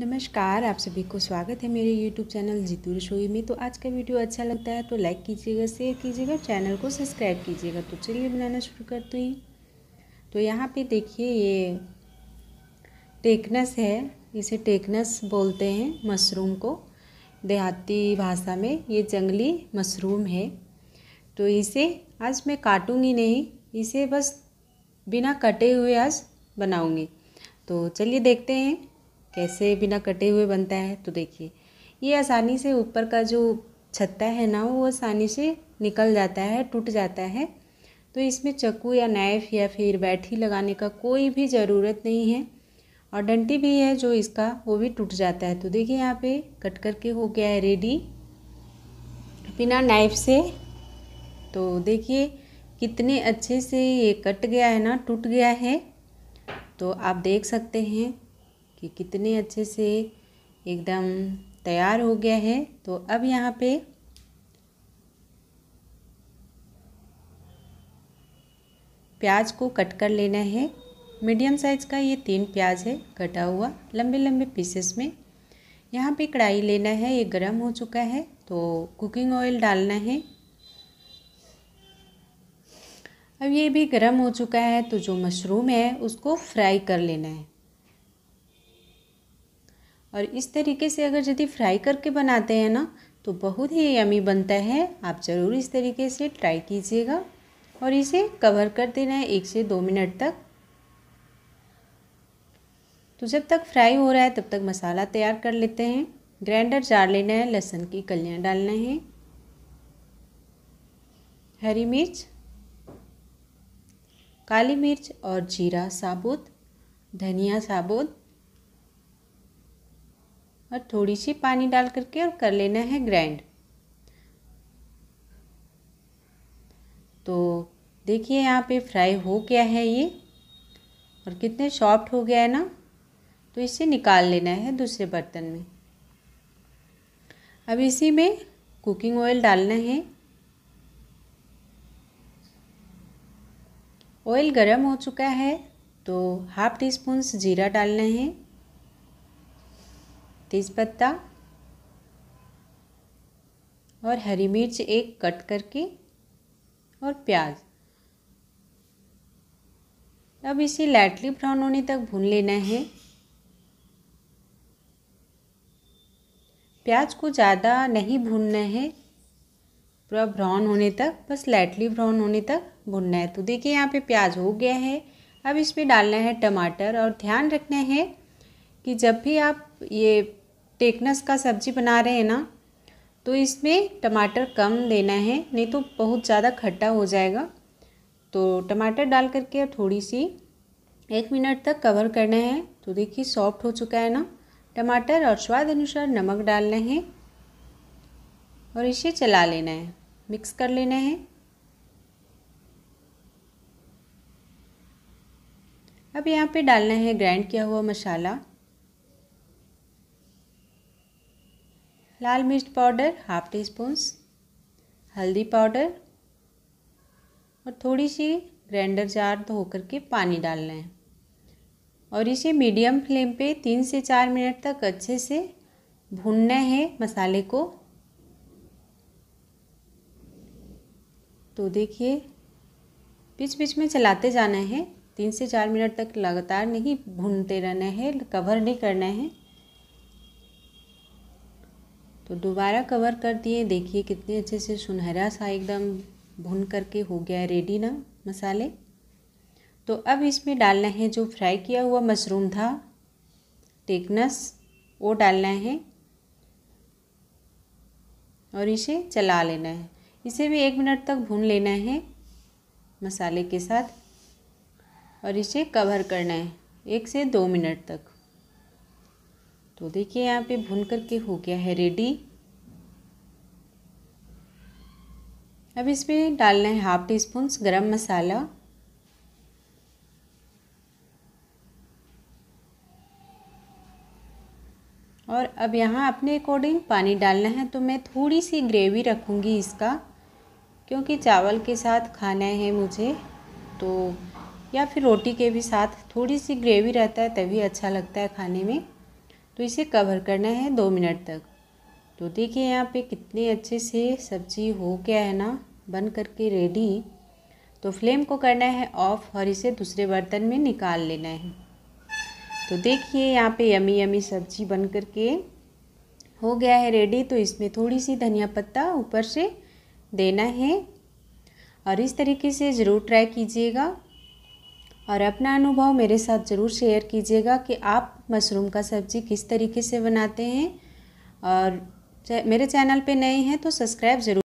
नमस्कार आप सभी को स्वागत है मेरे यूट्यूब चैनल जीतू रसोई में तो आज का वीडियो अच्छा लगता है तो लाइक कीजिएगा शेयर कीजिएगा चैनल को सब्सक्राइब कीजिएगा तो चलिए बनाना शुरू करते हैं तो यहाँ पे देखिए ये टेकनस है इसे टेकनस बोलते हैं मशरूम को देहाती भाषा में ये जंगली मशरूम है तो इसे आज मैं काटूँगी नहीं इसे बस बिना कटे हुए आज बनाऊँगी तो चलिए देखते हैं कैसे बिना कटे हुए बनता है तो देखिए ये आसानी से ऊपर का जो छत्ता है ना वो आसानी से निकल जाता है टूट जाता है तो इसमें चक्कू या नाइफ़ या फिर बैठी लगाने का कोई भी ज़रूरत नहीं है और डंटी भी है जो इसका वो भी टूट जाता है तो देखिए यहाँ पे कट करके हो गया है रेडी बिना नाइफ़ से तो देखिए कितने अच्छे से ये कट गया है ना टूट गया है तो आप देख सकते हैं कि कितने अच्छे से एकदम तैयार हो गया है तो अब यहाँ पे प्याज को कट कर लेना है मीडियम साइज़ का ये तीन प्याज है कटा हुआ लंबे लंबे पीसेस में यहाँ पे कढ़ाई लेना है ये गरम हो चुका है तो कुकिंग ऑयल डालना है अब ये भी गरम हो चुका है तो जो मशरूम है उसको फ्राई कर लेना है और इस तरीके से अगर यदि फ्राई करके बनाते हैं ना तो बहुत ही यमी बनता है आप ज़रूर इस तरीके से ट्राई कीजिएगा और इसे कवर कर देना है एक से दो मिनट तक तो जब तक फ्राई हो रहा है तब तक मसाला तैयार कर लेते हैं ग्राइंडर जार लेना है लहसुन की कलियाँ डालना है हरी मिर्च काली मिर्च और जीरा साबुत धनिया साबुत और थोड़ी सी पानी डाल करके और कर लेना है ग्राइंड तो देखिए यहाँ पे फ्राई हो गया है ये और कितने सॉफ्ट हो गया है ना तो इसे निकाल लेना है दूसरे बर्तन में अब इसी में कुकिंग ऑयल डालना है ऑयल गरम हो चुका है तो हाफ टी स्पून जीरा डालना है तेज़पत्ता और हरी मिर्च एक कट करके और प्याज अब इसे लाइटली ब्राउन होने तक भून लेना है प्याज को ज़्यादा नहीं भूनना है पूरा ब्राउन होने तक बस लाइटली ब्राउन होने तक भूनना है तो देखिए यहाँ पे प्याज हो गया है अब इसमें डालना है टमाटर और ध्यान रखना है कि जब भी आप ये टेकनस का सब्जी बना रहे हैं ना तो इसमें टमाटर कम देना है नहीं तो बहुत ज़्यादा खट्टा हो जाएगा तो टमाटर डाल करके थोड़ी सी एक मिनट तक कवर करना है तो देखिए सॉफ्ट हो चुका है ना टमाटर और स्वाद अनुसार नमक डालना है और इसे चला लेना है मिक्स कर लेना है अब यहाँ पे डालना है ग्राइंड किया हुआ मसाला लाल मिर्च पाउडर हाफ टी स्पून हल्दी पाउडर और थोड़ी सी ग्राइंडर जार धो करके पानी डालना है और इसे मीडियम फ्लेम पे तीन से चार मिनट तक अच्छे से भूनना है मसाले को तो देखिए बीच बीच में चलाते जाना है तीन से चार मिनट तक लगातार नहीं भूनते रहना है कवर नहीं करना है तो दोबारा कवर कर दिए देखिए कितने अच्छे से सुनहरा सा एकदम भुन करके हो गया है रेडी ना मसाले तो अब इसमें डालना है जो फ्राई किया हुआ मशरूम था टेकनस वो डालना है और इसे चला लेना है इसे भी एक मिनट तक भून लेना है मसाले के साथ और इसे कवर करना है एक से दो मिनट तक तो देखिए यहाँ पे भून करके हो गया है रेडी अब इसमें डालना है हाफ टी स्पून गरम मसाला और अब यहाँ अपने अकॉर्डिंग पानी डालना है तो मैं थोड़ी सी ग्रेवी रखूँगी इसका क्योंकि चावल के साथ खाना है मुझे तो या फिर रोटी के भी साथ थोड़ी सी ग्रेवी रहता है तभी अच्छा लगता है खाने में तो इसे कवर करना है दो मिनट तक तो देखिए यहाँ पे कितने अच्छे से सब्जी हो गया है ना बन करके रेडी तो फ्लेम को करना है ऑफ़ और इसे दूसरे बर्तन में निकाल लेना है तो देखिए यहाँ पे यमी यमी सब्जी बन करके हो गया है रेडी तो इसमें थोड़ी सी धनिया पत्ता ऊपर से देना है और इस तरीके से ज़रूर ट्राई कीजिएगा और अपना अनुभव मेरे साथ ज़रूर शेयर कीजिएगा कि आप मशरूम का सब्ज़ी किस तरीके से बनाते हैं और मेरे चैनल पे नए हैं तो सब्सक्राइब ज़रूर